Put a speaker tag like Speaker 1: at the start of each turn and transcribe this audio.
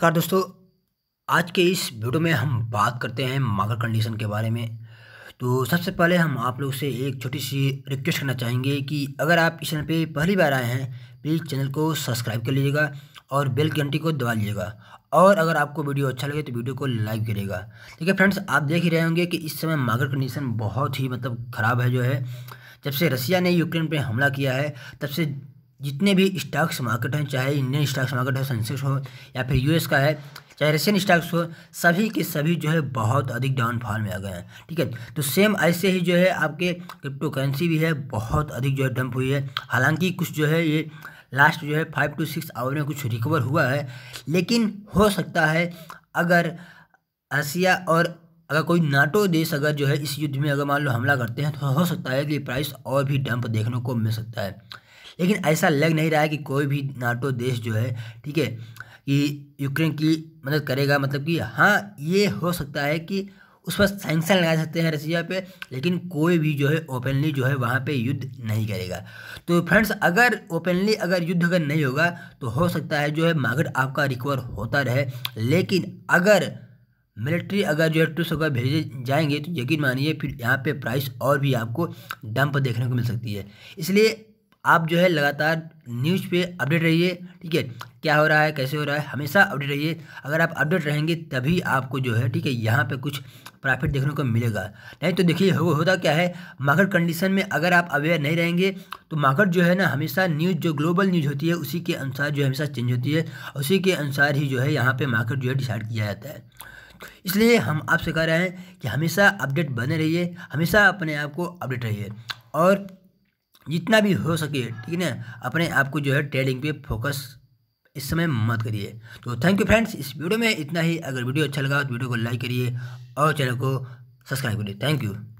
Speaker 1: car दोस्तों आज के इस वीडियो में हम बात करते हैं मागर कंडीशन के बारे में तो सबसे पहले हम आप लोग से एक छोटी सी रिक्वेस्ट करना चाहेंगे कि अगर आप इस चैनल पे पहली बार आए हैं प्लीज़ चैनल को सब्सक्राइब कर लीजिएगा और बेल की घंटी को दबा लीजिएगा और अगर आपको वीडियो अच्छा लगे तो वीडियो को लाइक करिएगा ठीक है फ्रेंड्स आप देख ही रहे होंगे कि इस समय मागर कंडीशन बहुत ही मतलब ख़राब है जो है जब से रसिया ने यूक्रेन पर हमला किया है तब से जितने भी स्टॉक्स मार्केट हैं चाहे इंडियन स्टॉक्स मार्केट हो सेंसेक्स हो या फिर यूएस का है चाहे रशियन स्टॉक्स हो सभी के सभी जो है बहुत अधिक डाउनफॉल में आ गए हैं ठीक है तो सेम ऐसे ही जो है आपके क्रिप्टो करेंसी भी है बहुत अधिक जो है डंप हुई है हालांकि कुछ जो है ये लास्ट जो है फाइव टू सिक्स आवर में कुछ रिकवर हुआ है लेकिन हो सकता है अगर रसिया और अगर कोई नाटो देश अगर जो है इस युद्ध में अगर मान लो हमला करते हैं तो हो सकता है कि प्राइस और भी डंप देखने को मिल सकता है लेकिन ऐसा लग नहीं रहा है कि कोई भी नाटो देश जो है ठीक है कि यूक्रेन की मदद करेगा मतलब कि हाँ ये हो सकता है कि उस पर सैंक्शन लगा सकते हैं रसिया पे लेकिन कोई भी जो है ओपनली जो है वहाँ पे युद्ध नहीं करेगा तो फ्रेंड्स अगर ओपनली अगर युद्ध अगर नहीं होगा तो हो सकता है जो है मार्केट आपका रिकवर होता रहे लेकिन अगर मिलिट्री अगर जो है टूस अगर भेजे जाएंगे तो यकीन मानिए फिर यहाँ पे प्राइस और भी आपको डंप देखने को मिल सकती है इसलिए आप जो है लगातार न्यूज़ पे अपडेट रहिए ठीक है क्या हो रहा है कैसे हो रहा है हमेशा अपडेट रहिए अगर आप अपडेट रहेंगे तभी आपको जो है ठीक है यहाँ पे कुछ प्रॉफिट देखने को मिलेगा नहीं तो देखिए हो, होता क्या है मार्केट कंडीशन में अगर आप अवेयर नहीं रहेंगे तो मार्केट जो है ना हमेशा न्यूज़ जो ग्लोबल न्यूज़ होती है उसी के अनुसार जो हमेशा चेंज होती है उसी के अनुसार ही जो है यहाँ पर मार्केट जो है डिसाइड किया जाता है इसलिए हम आपसे कह रहे हैं कि हमेशा अपडेट बने रहिए हमेशा अपने आप को अपडेट रहिए और जितना भी हो सके ठीक है ना अपने आप को जो है ट्रेडिंग पे फोकस इस समय मत करिए तो थैंक यू फ्रेंड्स इस वीडियो में इतना ही अगर वीडियो अच्छा लगा तो वीडियो को लाइक करिए और चैनल को सब्सक्राइब करिए थैंक यू